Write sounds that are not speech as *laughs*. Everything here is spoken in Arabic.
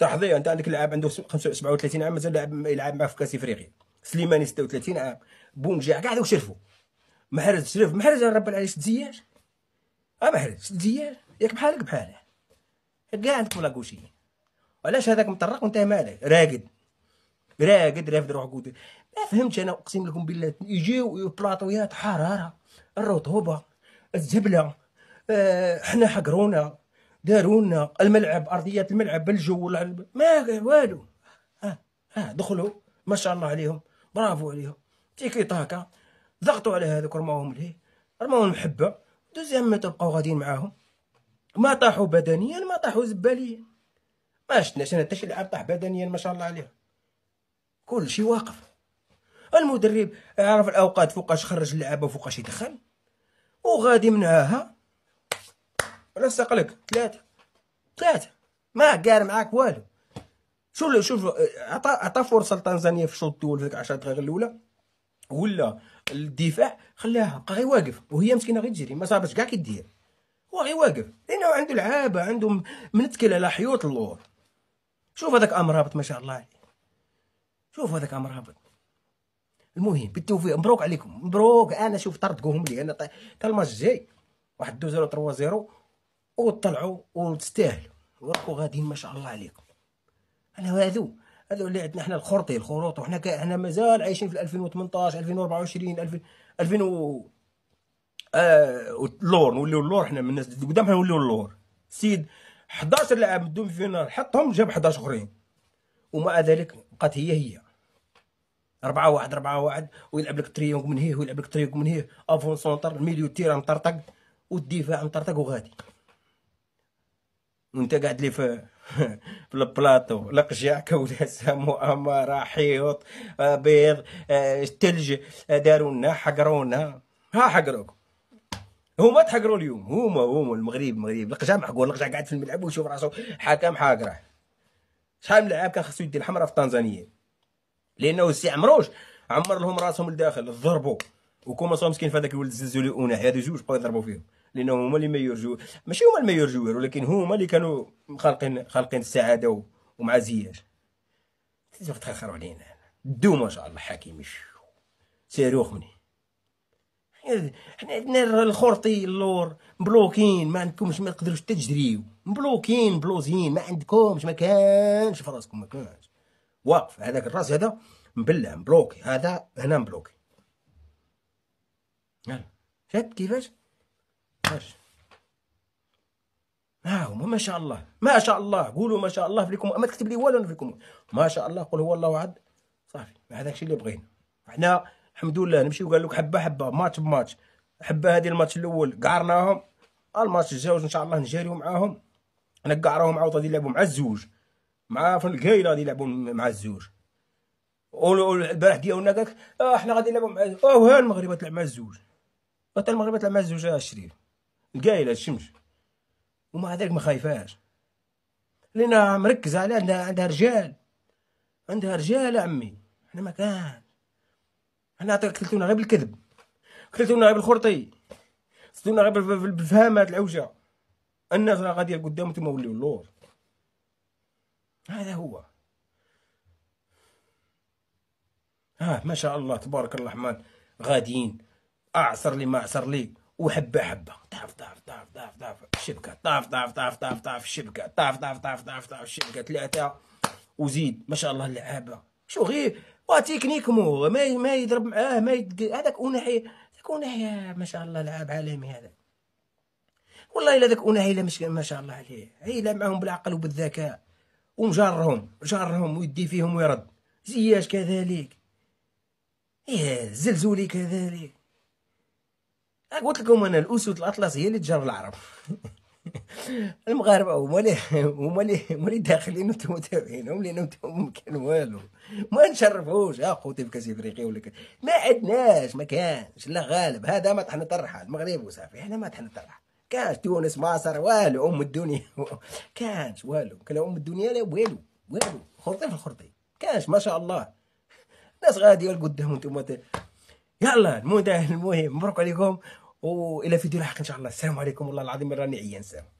تحضير انت عندك لاعب عنده 37 عام مازال لاعب يلعب معاه في كاس افريقيا سليماني 36 عام بونجاع كاع هذوك شرفوا محرز شرف محرز رب العالمين زياج اه محرز زياج ياك بحالك بحاله كاع ولا كوشي علاش هذاك مطرق وانت مالك راقد راقد رافد روحك ما فهمتش انا اقسم لكم بالله يجيو بلاطويات حراره الرطوبه الزبله آه حنا حقرونا داروا لنا الملعب ارضيه الملعب بالجو ما والو اه اه دخلوا ما شاء الله عليهم برافو عليهم تيكي طاكا ضغطوا على هذوك رماوهم ليه رماوهم حبه دوزيام ما تبقاو غاديين معاهم ما طاحوا بدنيا ما طاحوا زباليا ما شفناش انا حتى شي لعاب طاح بدنيا ما شاء الله عليه كل شيء واقف المدرب عرف الاوقات فوقاش خرج اللعابه وفوقاش يدخل وغادي منعاها لصق لك ثلاثة ثلاثة ما قال معاك والو شو شوف عطى عطى فرصه لتنزانيا في الشوط الاول في ديك 10 دقائق الاولى ولا الدفاع خلاها بقى غير واقف وهي مسكينه غير تجري ما صابتش كاع كدير هو غير واقف لانه عنده لعابه عنده منتكل على حيوط اللور شوف هذاك امر هابط ما شاء الله عليه شوف هذاك امر هابط المهم بالتوفيق مبروك عليكم مبروك انا شوف طردقوهم لي انا تا الماتش جاي واحد 2 0 3 0 وطلعوا وتستاهلوا وغاديين ما شاء الله عليكم انا هذو هذو اللي عندنا احنا الخرطي الخروط وحنا ك... احنا مازال عايشين في 2018 2024 2000 2000 و... آه... اللور نوليو اللور احنا من الناس قدام قدامنا نوليو اللور سيد 11 لاعب مدوم في فينال حطهم جاب 11 اخرين ومع ذلك بقات هي هي 4 واحد 4 واحد ويلعب لك تريونغ من هيه ويلعب لك تريونغ من هيه افون سونتر الميليو تيران طرطق والدفاع مطرطق وغادي وانت قاعد لي في *laughs* في البلاطو لقجع كولاسه مؤامره حيوط بيض ثلج آه، آه، داروا لنا حقرونا ها حقروكم هما تحقروا اليوم هما هما المغرب المغرب لقجع محقور لقجع قاعد في الملعب ويشوف راسو حكم حاقره شحال من لعاب كان خاصو يدي الحمراء في تنزانيا لانه عمروش عمر لهم راسهم لداخل ضربوا وكوما صا مسكين في هذاك الولد الزلزولي اوناح هذو جوج بقاو يضربوا فيهم لانه هما اللي ميور جوار ماشي هما الميور جوار ولكن هما اللي كانوا خالقين خالقين السعاده ومع زياش تخرخروا علينا دو ما شاء الله حكيم سيروخ مني حنا عندنا الخرطي اللور مبلوكين ما عندكمش ما تقدروش تجريو مبلوكين مبلوزين ما عندكمش ما كانش فراسكم ما كانش واقف هذاك الراس هذا مبلع مبلوكي هذا هنا مبلوكي شفت كيفاش ماشي هو نعم، ما شاء الله ما شاء الله قولوا ما شاء الله فيكم ما تكتب لي والو فيكم ما شاء الله قل هو الله واحد صافي هذاك الشيء اللي بغينا حنا الحمد لله نمشيو وقال لك حبه حبه ماتش بماتش حبه هذه الماتش الاول قعرناهم الماتش الجاوز ان شاء الله نجاريو معاهم انا قعراهم عاود غادي يلعبوا مع الزوج مع فن القايله غادي يلعبوا مع الزوج البارح ديالنا قالك اه حنا غادي نلعبوا مع اه المغرب تلعب مع الزوج حتى المغرب تلعب مع الزوج يا شريف قايلة الشمس ومع ذلك ما خايفاش لأنها مركزة على عندها, عندها رجال عندها رجال عمي احنا ما كان احنا قتلتونا غير بالكذب قتلتونا غير بالخرطي قتلتونا غير بالفهامات العوجة الناس راه غادية قدام ثم وليو اللور هذا هو ها ما شاء الله تبارك الرحمن غاديين اعصر لي ما اعصر لي وحبه حبه طاف طاف طاف طاف طاف شبكة طاف طاف طاف طاف طاف شبكة طاف طاف طاف طاف طاف شبكة ثلاثه وزيد ما شاء الله اللعابه شو غير وتكنيك ما ما يضرب معاه ما يدق هذاك اوناحي هذاك اوناحي ما شاء الله لعاب عالمي هذا والله الا ذاك اوناحي الا مش ما شاء الله عليه عيلة معاهم بالعقل وبالذكاء ومجرهم جرهم ويدي فيهم ويرد زياش كذلك إيه زلزولي كذلك قلت لكم انا الاسود الاطلس هي اللي تجار العرب *laughs* المغاربه هما اللي هما اللي هما اللي داخلين وانتم تابعينهم لان انتم ما كان والو ما نشرفوش يا خوتي في كاس افريقيا ولا ما عندناش ما كانش لا غالب هذا ما طحنا طرحه المغرب وصافي احنا ما طحنا طرحه كانش تونس مصر والو ام الدنيا *laughs* كانش والو كان ام الدنيا لا والو والو خرطي في الخرطي كانش ما شاء الله ناس غادي قدام انتم يلا المهم المهم مبروك عليكم والى فيديو لاحق ان شاء الله السلام عليكم والله العظيم راني عيان سلام